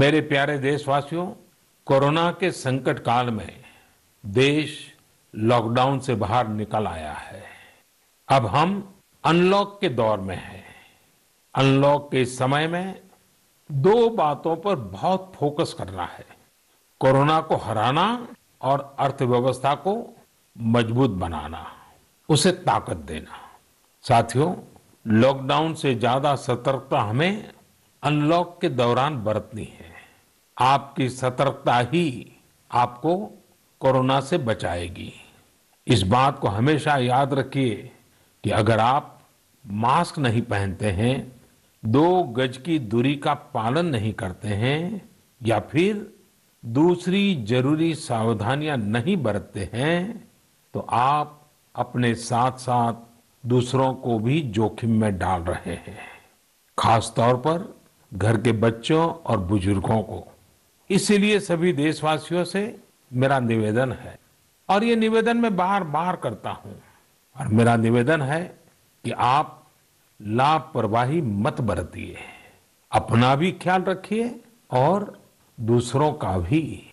मेरे प्यारे देशवासियों कोरोना के संकट काल में देश लॉकडाउन से बाहर निकल आया है अब हम अनलॉक के दौर में हैं अनलॉक के समय में दो बातों पर बहुत फोकस करना है कोरोना को हराना और अर्थव्यवस्था को मजबूत बनाना उसे ताकत देना साथियों लॉकडाउन से ज्यादा सतर्कता हमें अनलॉक के दौरान बरतनी है आपकी सतर्कता ही आपको कोरोना से बचाएगी इस बात को हमेशा याद रखिए कि अगर आप मास्क नहीं पहनते हैं दो गज की दूरी का पालन नहीं करते हैं या फिर दूसरी जरूरी सावधानियां नहीं बरतते हैं तो आप अपने साथ साथ दूसरों को भी जोखिम में डाल रहे हैं खास तौर पर घर के बच्चों और बुजुर्गों को इसीलिए सभी देशवासियों से मेरा निवेदन है और ये निवेदन मैं बार बार करता हूं और मेरा निवेदन है कि आप लापरवाही मत बरतिए अपना भी ख्याल रखिए और दूसरों का भी